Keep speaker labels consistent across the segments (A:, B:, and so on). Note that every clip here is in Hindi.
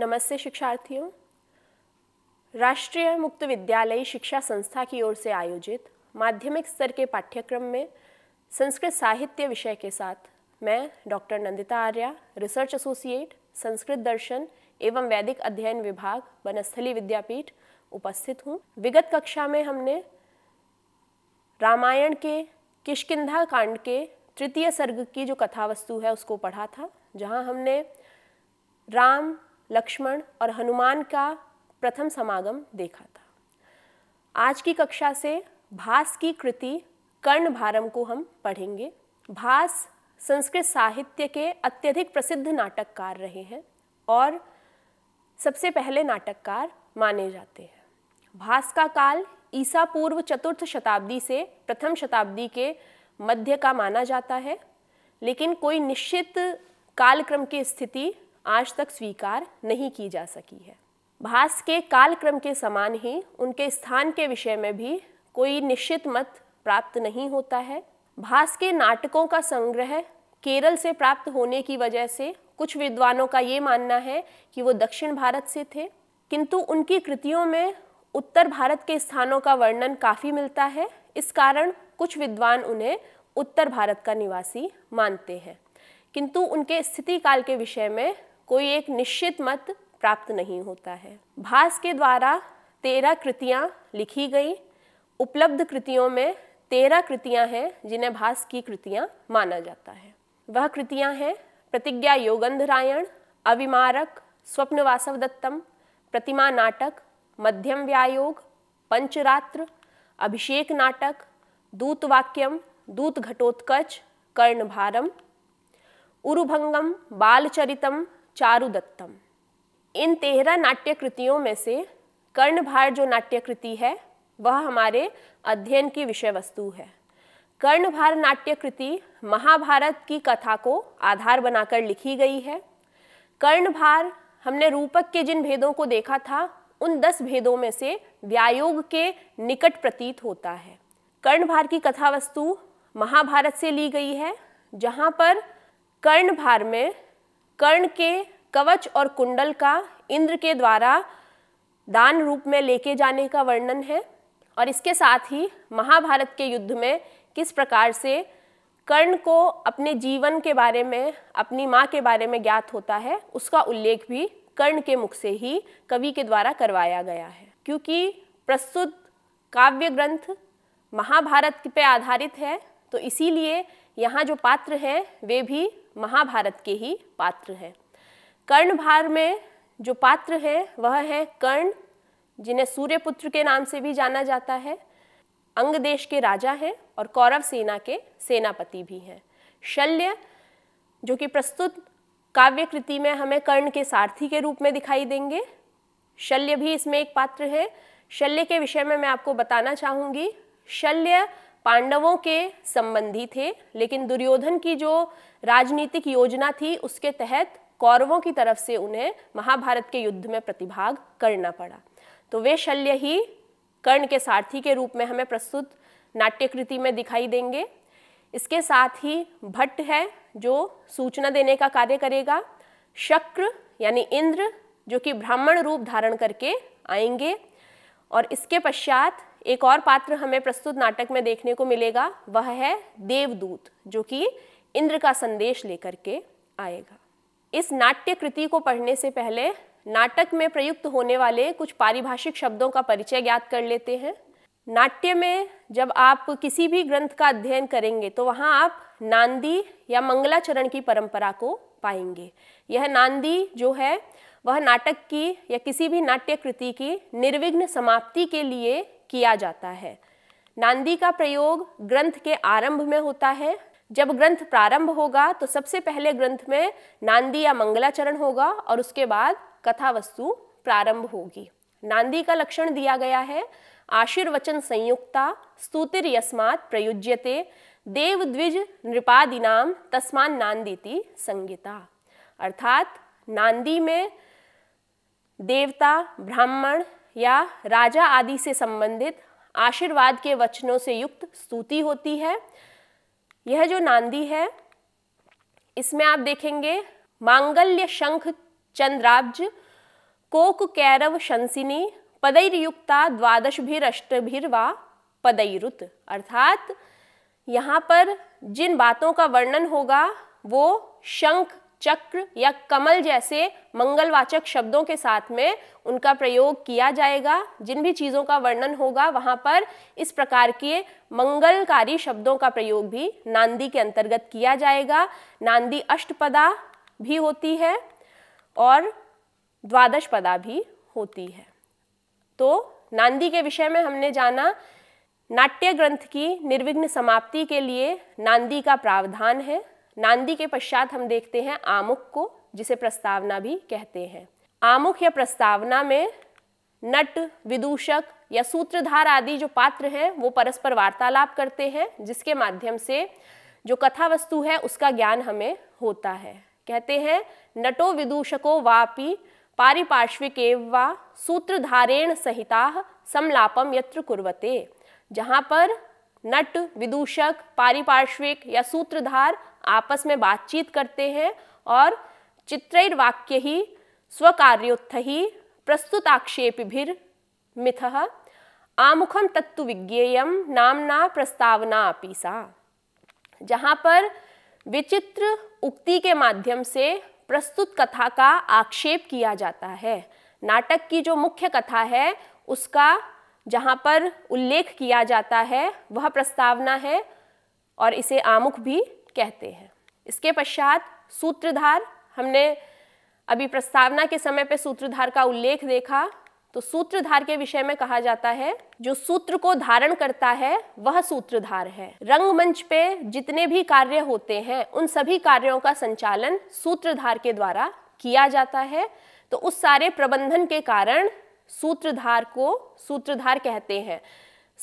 A: नमस्ते शिक्षार्थियों राष्ट्रीय मुक्त विद्यालय शिक्षा संस्था की ओर से आयोजित माध्यमिक स्तर के पाठ्यक्रम में संस्कृत साहित्य विषय के साथ मैं doctor Nandita Arya research associate Sanskrit दर्शन एवं वैदिक अध्ययन विभाग वनस्थली विद्यापीठ उपस्थित हूँ विगत कक्षा में हमने रामायण के किशकिधा कांड के तृतीय सर्ग की जो कथा वस्तु है उसको पढ़ा था जहाँ हमने राम लक्ष्मण और हनुमान का प्रथम समागम देखा था आज की कक्षा से भास की कृति कर्ण भारम को हम पढ़ेंगे भास संस्कृत साहित्य के अत्यधिक प्रसिद्ध नाटककार रहे हैं और सबसे पहले नाटककार माने जाते हैं भास का काल ईसा पूर्व चतुर्थ शताब्दी से प्रथम शताब्दी के मध्य का माना जाता है लेकिन कोई निश्चित कालक्रम की स्थिति आज तक स्वीकार नहीं की जा सकी है भास के कालक्रम के समान ही उनके स्थान के विषय में भी कोई निश्चित मत प्राप्त नहीं होता है भास के नाटकों का संग्रह केरल से प्राप्त होने की वजह से कुछ विद्वानों का ये मानना है कि वो दक्षिण भारत से थे किंतु उनकी कृतियों में उत्तर भारत के स्थानों का वर्णन काफ़ी मिलता है इस कारण कुछ विद्वान उन्हें उत्तर भारत का निवासी मानते हैं किंतु उनके स्थिति काल के विषय में कोई एक निश्चित मत प्राप्त नहीं होता है भास के द्वारा तेरह कृतियाँ लिखी गई उपलब्ध कृतियों में तेरह कृतियाँ हैं जिन्हें भास की कृतियाँ माना जाता है वह कृतियाँ हैं प्रतिज्ञा योगंधरायण अविमारक स्वप्न दत्तम प्रतिमा नाटक मध्यम व्यायोग पंचरात्र अभिषेक नाटक दूतवाक्यम दूत घटोत्कच कर्णभारम उरुभंगम बालचरितम चारुदत्तम इन तेरह नाट्य कृतियों में से कर्णभार जो नाट्य कृति है वह हमारे अध्ययन की विषय वस्तु है कर्णभार नाट्य कृति महाभारत की कथा को आधार बनाकर लिखी गई है कर्णभार हमने रूपक के जिन भेदों को देखा था उन दस भेदों में से व्यायोग के निकट प्रतीत होता है कर्णभार की कथा वस्तु महाभारत से ली गई है जहाँ पर कर्णभार में कर्ण के कवच और कुंडल का इंद्र के द्वारा दान रूप में लेके जाने का वर्णन है और इसके साथ ही महाभारत के युद्ध में किस प्रकार से कर्ण को अपने जीवन के बारे में अपनी माँ के बारे में ज्ञात होता है उसका उल्लेख भी कर्ण के मुख से ही कवि के द्वारा करवाया गया है क्योंकि प्रस्तुत काव्य ग्रंथ महाभारत पे आधारित है तो इसीलिए यहाँ जो पात्र हैं वे भी महाभारत के ही पात्र हैं भार में जो पात्र है वह है कर्ण जिन्हें सूर्यपुत्र के नाम से भी जाना जाता है अंग देश के राजा हैं और कौरव सेना के सेनापति भी हैं शल्य जो कि प्रस्तुत काव्य कृति में हमें कर्ण के सारथी के रूप में दिखाई देंगे शल्य भी इसमें एक पात्र है शल्य के विषय में मैं आपको बताना चाहूँगी शल्य पांडवों के संबंधी थे लेकिन दुर्योधन की जो राजनीतिक योजना थी उसके तहत कौरवों की तरफ से उन्हें महाभारत के युद्ध में प्रतिभाग करना पड़ा तो वे शल्य ही कर्ण के सारथी के रूप में हमें प्रस्तुत नाट्यकृति में दिखाई देंगे इसके साथ ही भट्ट है जो सूचना देने का कार्य करेगा शक्र यानी इंद्र जो कि ब्राह्मण रूप धारण करके आएंगे और इसके पश्चात एक और पात्र हमें प्रस्तुत नाटक में देखने को मिलेगा वह है देवदूत जो कि इंद्र का संदेश लेकर के आएगा इस नाट्य कृति को पढ़ने से पहले नाटक में प्रयुक्त होने वाले कुछ पारिभाषिक शब्दों का परिचय ज्ञात कर लेते हैं नाट्य में जब आप किसी भी ग्रंथ का अध्ययन करेंगे तो वहाँ आप नांदी या मंगलाचरण की परंपरा को पाएंगे यह नांदी जो है वह नाटक की या किसी भी नाट्य कृति की निर्विघ्न समाप्ति के लिए किया जाता है नांदी का प्रयोग ग्रंथ के आरंभ में होता है जब ग्रंथ प्रारंभ होगा तो सबसे पहले ग्रंथ में नांदी या मंगलाचरण होगा और उसके बाद कथा वस्तु प्रारंभ होगी नांदी का लक्षण दिया गया है आशीर्वचन संयुक्ता स्तुतिर यस्मात प्रयुज्यते देव द्विज नृपादिनाम तस्मान नांदीति संगीता अर्थात नांदी में देवता ब्राह्मण या राजा आदि से संबंधित आशीर्वाद के वचनों से युक्त स्तुति होती है यह जो नांदी है इसमें आप देखेंगे मांगल्य शंख चंद्राब्ज कोक कैरव शंसिनी युक्ता द्वादश भीर अष्टभिर व पदैरुत अर्थात यहाँ पर जिन बातों का वर्णन होगा वो शंख चक्र या कमल जैसे मंगलवाचक शब्दों के साथ में उनका प्रयोग किया जाएगा जिन भी चीज़ों का वर्णन होगा वहां पर इस प्रकार के मंगलकारी शब्दों का प्रयोग भी नांदी के अंतर्गत किया जाएगा नांदी अष्टपदा भी होती है और द्वादश पदा भी होती है तो नांदी के विषय में हमने जाना नाट्य ग्रंथ की निर्विघ्न समाप्ति के लिए नांदी का प्रावधान है नांदी के पश्चात हम देखते हैं आमुख को जिसे प्रस्तावना भी कहते हैं आमुख या प्रस्तावना में नट विदूषक या सूत्रधार आदि जो पात्र हैं वो परस्पर वार्तालाप करते हैं जिसके माध्यम से जो कथा वस्तु है उसका ज्ञान हमें होता है कहते हैं नटो विदूषको वापि पारिपार्श्विके वा सूत्रधारेण सहिता समलापम यत्र कुर्वते जहाँ पर नट विदूषक पारिपार्श्विक या सूत्रधार आपस में बातचीत करते हैं और वाक्य ही स्वकार्योत्थ ही प्रस्तुताक्षेपिभिर मिथ आमुखम तत्व विज्ञेयम नामना प्रस्तावना अपी सा जहाँ पर विचित्र उक्ति के माध्यम से प्रस्तुत कथा का आक्षेप किया जाता है नाटक की जो मुख्य कथा है उसका जहाँ पर उल्लेख किया जाता है वह प्रस्तावना है और इसे आमुख भी कहते हैं इसके पश्चात सूत्रधार हमने अभी प्रस्तावना के समय पे सूत्रधार का उल्लेख देखा तो सूत्रधार के विषय में कहा जाता है जो सूत्र को धारण करता है वह सूत्रधार है रंगमंच पे जितने भी कार्य होते हैं उन सभी कार्यों का संचालन सूत्रधार के द्वारा किया जाता है तो उस सारे प्रबंधन के कारण सूत्रधार को सूत्रधार कहते हैं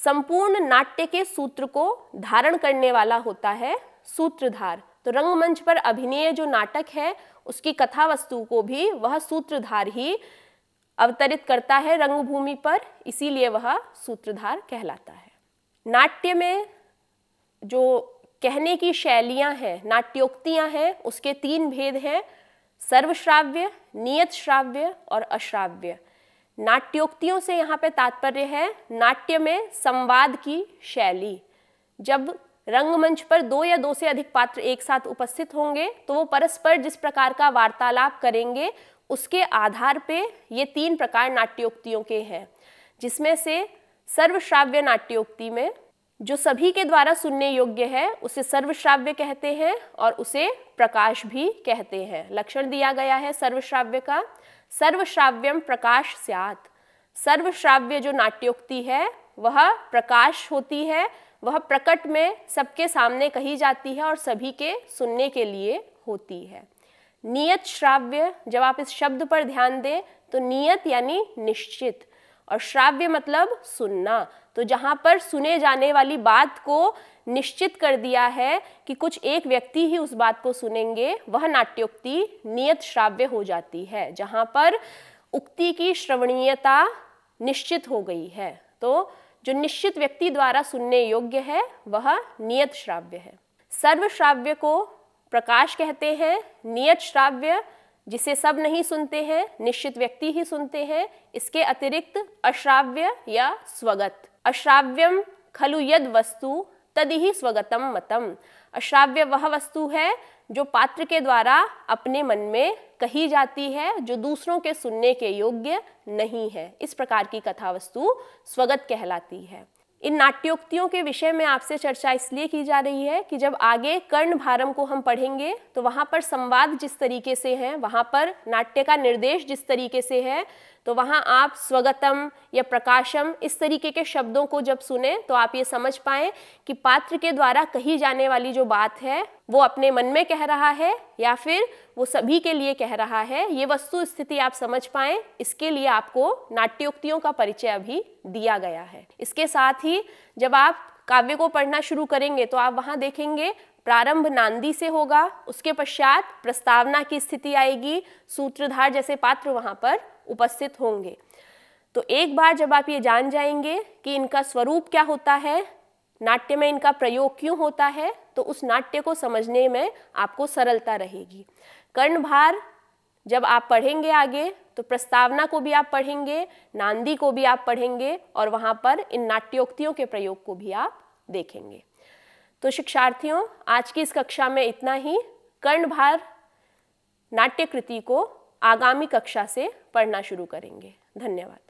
A: संपूर्ण नाट्य के सूत्र को धारण करने वाला होता है सूत्रधार तो रंगमंच पर अभिनय जो नाटक है उसकी कथा वस्तु को भी वह सूत्रधार ही अवतरित करता है रंगभूमि पर इसीलिए वह सूत्रधार कहलाता है नाट्य में जो कहने की शैलियां हैं नाट्योक्तियां हैं उसके तीन भेद हैं सर्वश्राव्य नियत श्राव्य और अश्राव्य नाट्योक्तियों से यहाँ पे तात्पर्य है नाट्य में संवाद की शैली जब रंगमंच पर दो या दो से अधिक पात्र एक साथ उपस्थित होंगे तो वो परस्पर जिस प्रकार का वार्तालाप करेंगे उसके आधार पे ये तीन प्रकार नाट्योक्तियों के हैं जिसमें से सर्वश्राव्य नाट्योक्ति में जो सभी के द्वारा सुनने योग्य है उसे सर्वश्राव्य कहते हैं और उसे प्रकाश भी कहते हैं लक्षण दिया गया है सर्वश्राव्य का सर्वश्राव्यम प्रकाश स्यात सर्वश्राव्य जो नाट्योक्ति है वह प्रकाश होती है वह प्रकट में सबके सामने कही जाती है और सभी के सुनने के लिए होती है नियत श्राव्य जब आप इस शब्द पर ध्यान दें तो नियत यानी निश्चित और श्राव्य मतलब सुनना तो जहाँ पर सुने जाने वाली बात को निश्चित कर दिया है कि कुछ एक व्यक्ति ही उस बात को सुनेंगे वह नाट्योक्ति नियत श्राव्य हो जाती है जहाँ पर उक्ति की श्रवणीयता निश्चित हो गई है तो जो निश्चित व्यक्ति द्वारा सुनने योग्य है वह नियत श्राव्य है सर्व श्राव्य को प्रकाश कहते हैं नियत श्राव्य जिसे सब नहीं सुनते हैं निश्चित व्यक्ति ही सुनते हैं इसके अतिरिक्त अश्राव्य या स्वगत अश्राव्यम खलु यद वस्तु तद ही स्वगतम मतम अश्राव्य वह वस्तु है जो पात्र के द्वारा अपने मन में कही जाती है जो दूसरों के सुनने के योग्य नहीं है इस प्रकार की कथा वस्तु स्वगत कहलाती है इन नाट्योक्तियों के विषय में आपसे चर्चा इसलिए की जा रही है कि जब आगे कर्ण भारम को हम पढ़ेंगे तो वहाँ पर संवाद जिस तरीके से है वहाँ पर नाट्य का निर्देश जिस तरीके से है तो वहाँ आप स्वगतम या प्रकाशम इस तरीके के शब्दों को जब सुने तो आप ये समझ पाए कि पात्र के द्वारा कही जाने वाली जो बात है वो अपने मन में कह रहा है या फिर वो सभी के लिए कह रहा है ये वस्तु स्थिति आप समझ पाए इसके लिए आपको नाट्योक्तियों का परिचय अभी दिया गया है इसके साथ ही जब आप काव्य को पढ़ना शुरू करेंगे तो आप वहां देखेंगे प्रारंभ नांदी से होगा उसके पश्चात प्रस्तावना की स्थिति आएगी सूत्रधार जैसे पात्र वहां पर उपस्थित होंगे तो एक बार जब आप ये जान जाएंगे कि इनका स्वरूप क्या होता है नाट्य में इनका प्रयोग क्यों होता है तो उस नाट्य को समझने में आपको सरलता रहेगी कर्णभार जब आप पढ़ेंगे आगे तो प्रस्तावना को भी आप पढ़ेंगे नांदी को भी आप पढ़ेंगे और वहाँ पर इन नाट्योक्तियों के प्रयोग को भी आप देखेंगे तो शिक्षार्थियों आज की इस कक्षा में इतना ही कर्णभार नाट्य कृति को आगामी कक्षा से पढ़ना शुरू करेंगे धन्यवाद